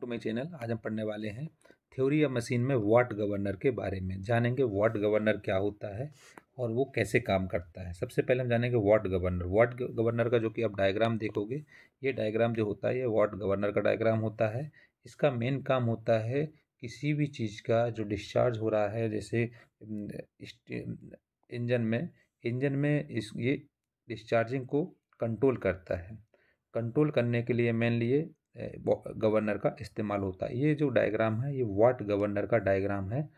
To my channel आज हम पढ़ने वाले हैं थ्योरी या मशीन में वाट गवर्नर के बारे में जानेंगे वाट गवर्नर क्या होता है और वो कैसे काम करता है सबसे पहले हम जानेंगे वाट गवर्नर वाट गवर्नर का जो कि आप डायग्राम देखोगे ये डायग्राम जो होता है ये वाट गवर्नर का डायग्राम होता है इसका मेन काम होता है किसी भी चीज़ का जो डिस्चार्ज हो रहा है जैसे इंजन में इंजन में इस ये डिस्चार्जिंग को कंट्रोल करता है कंट्रोल करने के लिए मेनली ये गवर्नर का इस्तेमाल होता है ये जो डायग्राम है ये वाट गवर्नर का डायग्राम है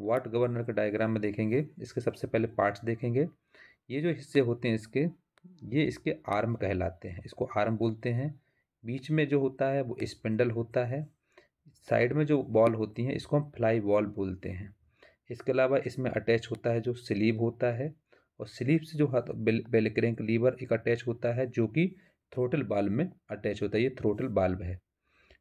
वाट गवर्नर का डायग्राम में देखेंगे इसके सबसे पहले पार्ट्स देखेंगे ये जो हिस्से होते हैं इसके ये इसके आर्म कहलाते हैं इसको आर्म बोलते हैं बीच में जो होता है वो स्पिंडल होता है साइड में जो बॉल होती हैं इसको हम फ्लाई बॉल बोलते हैं इसके अलावा इसमें अटैच होता है जो स्लीव होता है और स्लीव से जो हाथ बेलक्रेंक लीवर एक अटैच होता है जो कि थ्रोटल बाल्ब में अटैच होता है ये थ्रोटल बाल्ब है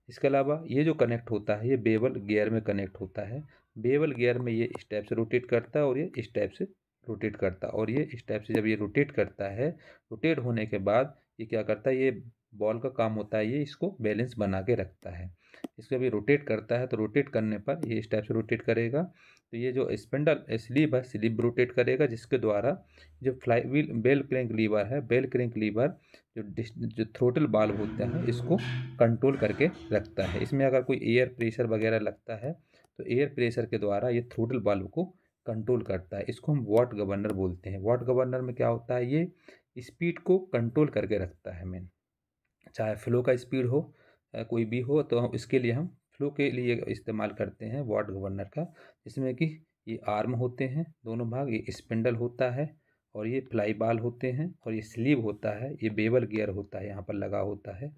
इसके अलावा ये जो कनेक्ट होता है ये बेबल गियर में कनेक्ट होता है बेबल गियर में ये इस टाइप से रोटेट करता है और ये इस टाइप से रोटेट करता है और ये इस टाइप से जब ये रोटेट करता है रोटेट होने के बाद ये क्या करता है ये बॉल का काम होता है ये इसको बैलेंस बना के रखता है इसको भी रोटेट करता है तो रोटेट करने पर ये इस टाइप से रोटेट करेगा तो ये जो स्पेंडल स्लीप है स्लीव रोटेट करेगा जिसके द्वारा जो flywheel bell crank lever है बेल क्रेंक लीवर जो जो थ्रोटल बाल होता है इसको कंट्रोल करके रखता है इसमें अगर कोई एयर प्रेशर वगैरह लगता है तो एयर प्रेशर के द्वारा ये थ्रोटल बाल्व को कंट्रोल करता है इसको हम वाट गवर्नर बोलते हैं वाट गवर्नर में क्या होता है ये स्पीड को कंट्रोल करके रखता है मेन चाहे फ्लो का स्पीड हो कोई भी हो तो इसके लिए हम फ्लू के लिए इस्तेमाल करते हैं वार्ड गवर्नर का जिसमें कि ये आर्म होते हैं दोनों भाग ये स्पिंडल होता है और ये फ्लाई बाल होते हैं और ये स्लीव होता है ये बेबल गियर होता है यहाँ पर लगा होता है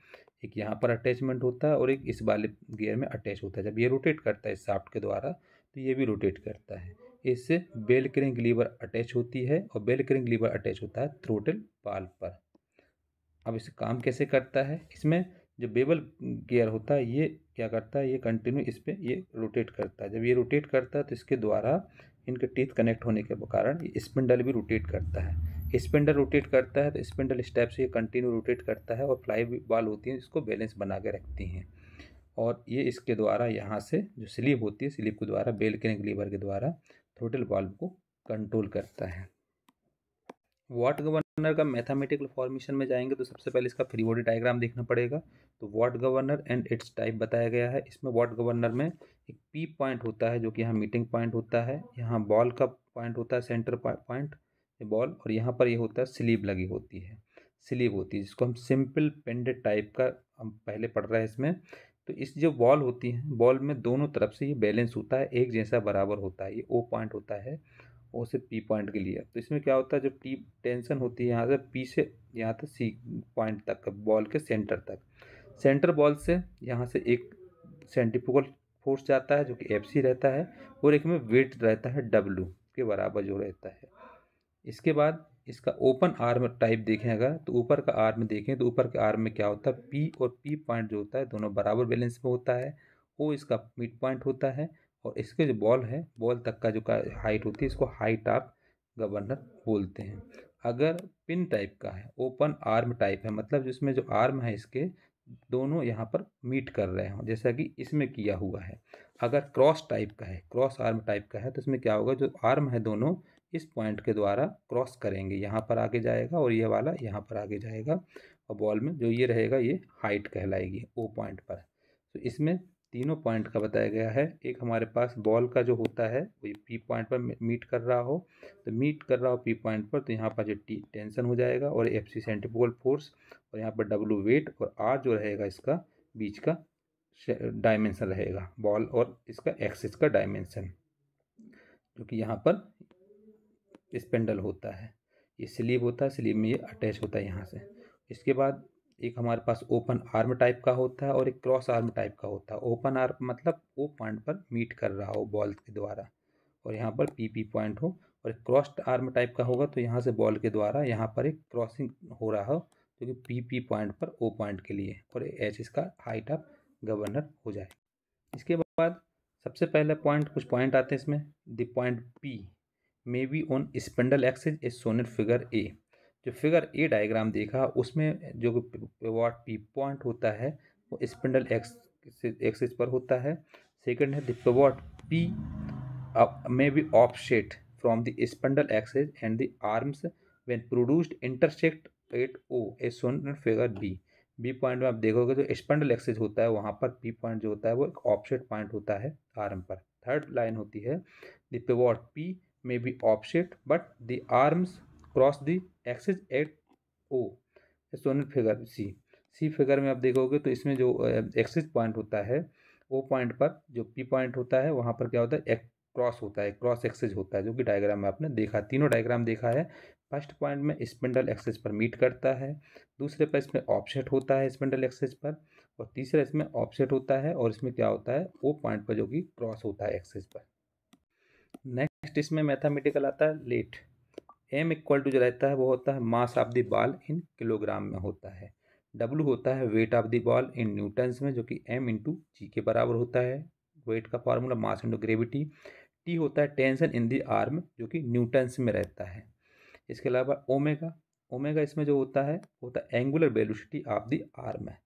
एक यहाँ पर अटैचमेंट होता है और एक इस वाले गियर में अटैच होता है जब ये रोटेट करता है साफ्ट के द्वारा तो ये भी रोटेट करता है इससे बेल क्रिंग लीवर अटैच होती है और बेल क्रिंग लीवर अटैच होता है थ्रोटल पाल पर अब इसे काम कैसे करता है इसमें जो बेबल गियर होता है ये क्या करता है ये कंटिन्यू इस पर ये रोटेट करता है जब ये रोटेट करता है तो इसके द्वारा इनके टीथ कनेक्ट होने के कारण ये स्पिंडल भी रोटेट करता है स्पिंडल रोटेट करता है तो स्पिंडल स्टेप से ये कंटिन्यू रोटेट करता है और फ्लाई बाल होती है इसको बैलेंस बना के रखती हैं और ये इसके द्वारा यहाँ से जो स्लीप होती है स्लीप के द्वारा बेल के लीवर के द्वारा थ्रोटल बाल्ब को कंट्रोल करता है वाट गवर्नर का मैथामेटिकल फॉर्मेशन में जाएंगे तो सबसे पहले इसका फ्री बॉडी डायग्राम देखना पड़ेगा तो Watt governor and its type बताया गया है इसमें वाट गवर्नर में एक पी पॉइंट होता है जो कि यहाँ मीटिंग पॉइंट होता है यहाँ बॉल का पॉइंट होता है सेंटर पॉइंट बॉल और यहाँ पर यह होता है स्लीव लगी होती है स्लीव होती है जिसको हम सिंपल पेंडेड टाइप का हम पहले पढ़ रहे हैं इसमें तो इस जो बॉल होती है बॉल में दोनों तरफ से ये बैलेंस होता है एक जैसा बराबर होता है ये ओ पॉइंट होता है ओ से पी पॉइंट के लिए तो इसमें क्या होता है जब टी टेंशन होती है यहाँ से पी से यहाँ तक सी पॉइंट तक बॉल के सेंटर तक सेंटर बॉल से यहाँ से एक सेंटिफिकल फोर्स जाता है जो कि एफ सी रहता है और एक में वेट रहता है डब्लू के बराबर जो रहता है इसके बाद इसका ओपन आर्म टाइप देखें अगर तो ऊपर का आर्म देखें तो ऊपर के आर्म में क्या होता है पी और पी पॉइंट जो होता है दोनों बराबर बैलेंस में होता है ओ इसका मिड पॉइंट होता है और इसके जो बॉल है बॉल तक का जो का हाइट होती है इसको हाइट आप गवर्नर बोलते हैं अगर पिन टाइप का है ओपन आर्म टाइप है मतलब जिसमें जो आर्म है इसके दोनों यहाँ पर मीट कर रहे हों जैसा कि इसमें किया हुआ है अगर क्रॉस टाइप का है क्रॉस आर्म टाइप का है तो इसमें क्या होगा जो आर्म है दोनों इस पॉइंट के द्वारा क्रॉस करेंगे यहाँ पर आगे जाएगा और ये वाला यहाँ पर आगे जाएगा और बॉल में जो ये रहेगा ये हाइट कहलाएगी ओ पॉइंट पर तो इसमें तीनों पॉइंट का बताया गया है एक हमारे पास बॉल का जो होता है वो पी पॉइंट पर मीट कर रहा हो तो मीट कर रहा हो पी पॉइंट पर तो यहाँ पर जो टी टेंशन हो जाएगा और एफ सी सेंटिपोल फोर्स और यहाँ पर डब्ल्यू वेट और आर जो रहेगा इसका बीच का डायमेंशन रहेगा बॉल और इसका एक्सिस का डायमेंशन जो कि यहाँ पर स्पेंडल होता है ये स्लीव होता है स्लीव में ये अटैच होता है यहाँ से इसके बाद एक हमारे पास ओपन आर्म टाइप का होता है और एक क्रॉस आर्म टाइप का होता है ओपन आर्म मतलब ओ पॉइंट पर मीट कर रहा हो बॉल के द्वारा और यहाँ पर पी पी पॉइंट हो और एक क्रॉस आर्म टाइप का होगा तो यहाँ से बॉल के द्वारा यहाँ पर एक क्रॉसिंग हो रहा हो जो पी पी पॉइंट पर ओ पॉइंट के लिए और एच इसका हाइट ऑफ गवर्नर हो जाए इसके बाद सबसे पहले पॉइंट कुछ पॉइंट आते हैं इसमें the point P may be on spindle axis as shown figure A जो फिगर ए डायग्राम देखा उसमें जो पिवॉट पी पॉइंट होता है वो स्पिंडल एक्स एक्सिस पर होता है सेकंड है the P may be offset from the spindle axis and the arms when produced intersect at O as figure B B point में आप देखोगे जो तो स्पेंडल एक्सेज होता है वहाँ पर पी पॉइंट जो होता है वो एक ऑफसेट पॉइंट होता है आर्म पर थर्ड लाइन होती है the P may be offset but the arms cross the axis at O shown figure C C figure में आप देखोगे तो इसमें जो एक्सेज पॉइंट होता है ओ पॉइंट पर जो पी पॉइंट होता है वहाँ पर क्या होता है एक क्रॉस होता है क्रॉस एक्सेज होता है जो कि डायग्राम में आपने देखा तीनों डायग्राम देखा है फर्स्ट पॉइंट में स्पेंडल एक्सेज पर मीट करता है दूसरे पर इसमें ऑपसेट होता है स्पेंडल एक्सेज पर और तीसरा इसमें ऑपसेट होता है और इसमें क्या होता है ओ पॉइंट पर जो कि क्रॉस होता है एक्सेज पर नेक्स्ट इसमें मैथामेटिकल आता है लेट एम इक्वल टू जो रहता है वो होता है mass of the ball in kilogram में होता है डब्लू होता है weight of the ball in newtons में जो कि एम इंटू जी के बराबर होता है वेट का formula mass into gravity T होता है टेंशन इन दी आर्म जो कि न्यूटन्स में रहता है इसके अलावा ओमेगा ओमेगा इसमें जो होता है होता है angular velocity of the arm है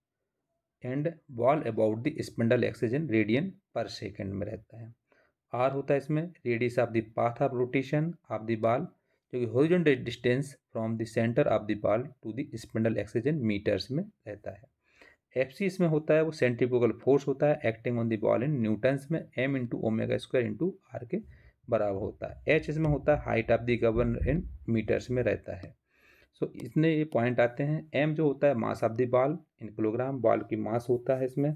and ball about the spindle axis radian per second में रहता है आर होता है इसमें radius of the path of rotation of the ball जो कि horizontal distance from the centre of the ball to the spindle axis metres में रहता है एफ सी इसमें होता है वो सेंट्रीपोगल फोर्स होता है acting on the ball in newtons में M into omega square into R के बराबर होता है एच इसमें होता है height of the governor in metres में रहता है सो so, इसमें ये पॉइंट आते हैं एम जो होता है mass of the ball in kilogram ball की मास होता है इसमें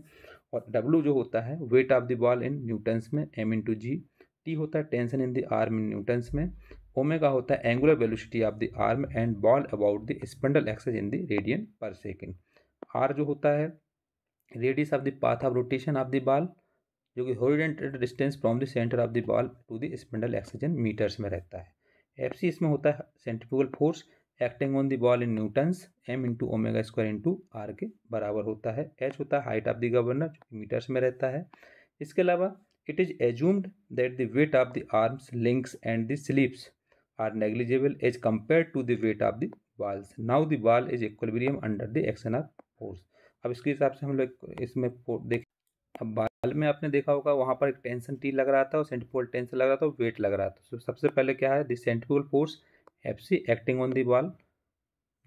और डब्ल्यू जो होता है weight of the ball in newtons में एम इंटू जी टी होता है tension in the arm in newtons में ओमेगा होता है angular velocity of the arm and ball about the spindle axis in the radian per second R जो होता है radius of the path of rotation of the ball जो कि horizontal distance from the centre of the ball to the spindle in metres में रहता है F C इसमें होता है centrifugal force acting on the ball in newtons M into omega square into R के बराबर होता है एच होता है हाइट ऑफ द गवर्नर जो कि मीटर्स में रहता है इसके अलावा it is assumed that the weight of the arms links and the sleeves are negligible as compared to the weight of the balls. Now the ball is equilibrium under the action of force. अब इसके हिसाब से हम लोग इसमें देख अब बाल में आपने देखा होगा वहाँ पर एक टेंशन टी लग रहा था और सेंटिपोल टेंशन लग रहा था और वेट लग रहा था तो सबसे पहले क्या है this centripetal force F C acting on the ball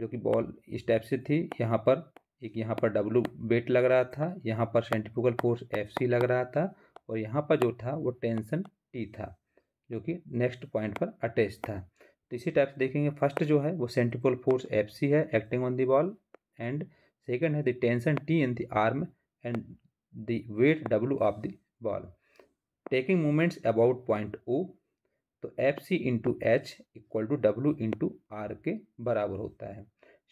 जो कि बॉल इस टाइप से थी यहाँ पर एक यहाँ पर डब्लू वेट लग रहा था यहाँ पर सेंटिपोकल फोर्स एफ सी लग रहा था और यहाँ पर जो था वो टेंशन टी था जो कि नेक्स्ट पॉइंट पर अटैच था तो इसी टाइप से देखेंगे फर्स्ट जो है वो सेंट्रिपल फोर्स एफ सी है acting on the ball and second है the tension T in the arm and the weight W of the ball taking moments about point O तो F C into H equal to W into R के बराबर होता है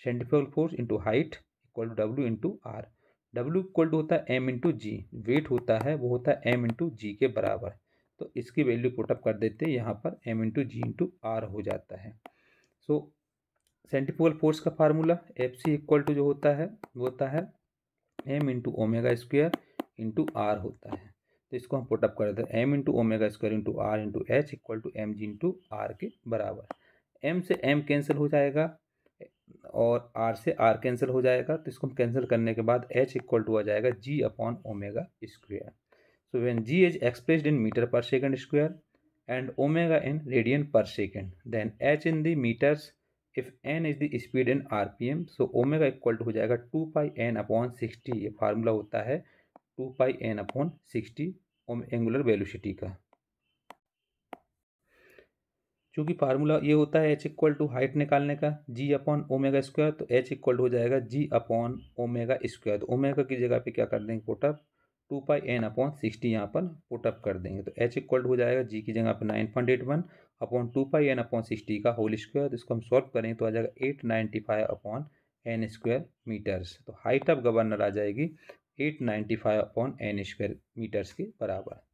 centripetal force into height equal to W into R W equal to होता है M into जी wait होता है वो होता है एम इंटू जी के बराबर तो इसकी वैल्यू पुटअप कर देते हैं यहाँ पर M into G into R हो जाता है सो सेंट्रीफ्यूगल फोर्स का formula F C equal to जो होता है वो होता है M into omega square into R होता है तो इसको हम पुटअप कर देते हैं M into omega square into R into H equal to M G into R के बराबर एम से एम कैंसिल हो जाएगा और आर से आर कैंसिल हो जाएगा तो इसको हम कैंसिल करने के बाद एच इक्वल टू आ जाएगा G upon omega square so when G is expressed in metre per second square and omega in radian per second then H in the meters if N is the speed in R P M so omega equal to हो जाएगा two pi N upon sixty ये formula होता है two pi N upon sixty ओम angular velocity का चूंकि formula ये होता है एच इक्वल टू हाइट निकालने का जी अपॉन ओमेगा स्क्वायर तो एच इक्वल हो जाएगा जी अपॉन ओमेगा स्क्वायर तो ओमेगा की जगह पे क्या कर देंगे कोटा two pi N upon sixty यहाँ पर पुटअप कर देंगे तो एच इक्वल हो जाएगा जी की जगह पर nine point eight one upon two pi N upon sixty whole होल स्क्वायर तो इसको हम सॉल्व करेंगे तो आ जाएगा eight ninety five upon N square metres तो हाइट ऑफ गवर्नर आ जाएगी eight ninety five upon N square metres के बराबर